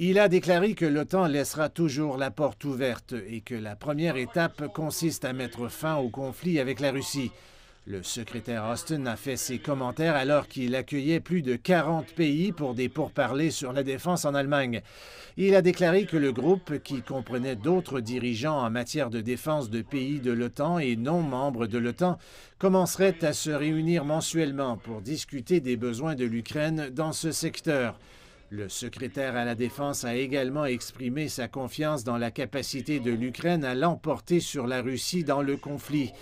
Il a déclaré que l'OTAN laissera toujours la porte ouverte et que la première étape consiste à mettre fin au conflit avec la Russie. Le secrétaire Austin a fait ses commentaires alors qu'il accueillait plus de 40 pays pour des pourparlers sur la défense en Allemagne. Il a déclaré que le groupe, qui comprenait d'autres dirigeants en matière de défense de pays de l'OTAN et non membres de l'OTAN, commencerait à se réunir mensuellement pour discuter des besoins de l'Ukraine dans ce secteur. Le secrétaire à la Défense a également exprimé sa confiance dans la capacité de l'Ukraine à l'emporter sur la Russie dans le conflit.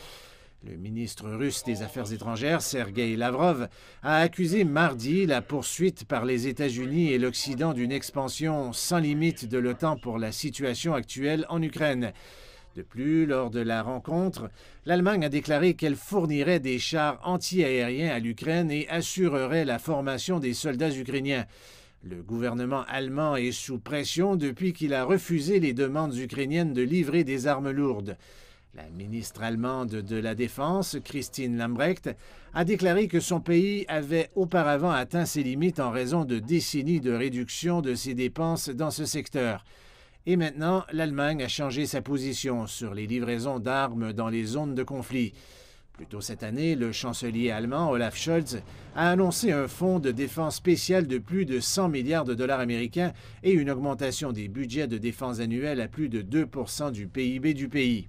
Le ministre russe des Affaires étrangères, Sergei Lavrov, a accusé mardi la poursuite par les États-Unis et l'Occident d'une expansion sans limite de l'OTAN pour la situation actuelle en Ukraine. De plus, lors de la rencontre, l'Allemagne a déclaré qu'elle fournirait des chars anti-aériens à l'Ukraine et assurerait la formation des soldats ukrainiens. Le gouvernement allemand est sous pression depuis qu'il a refusé les demandes ukrainiennes de livrer des armes lourdes. La ministre allemande de la Défense, Christine Lambrecht, a déclaré que son pays avait auparavant atteint ses limites en raison de décennies de réduction de ses dépenses dans ce secteur. Et maintenant, l'Allemagne a changé sa position sur les livraisons d'armes dans les zones de conflit. Plus tôt cette année, le chancelier allemand Olaf Scholz a annoncé un fonds de défense spécial de plus de 100 milliards de dollars américains et une augmentation des budgets de défense annuels à plus de 2 du PIB du pays.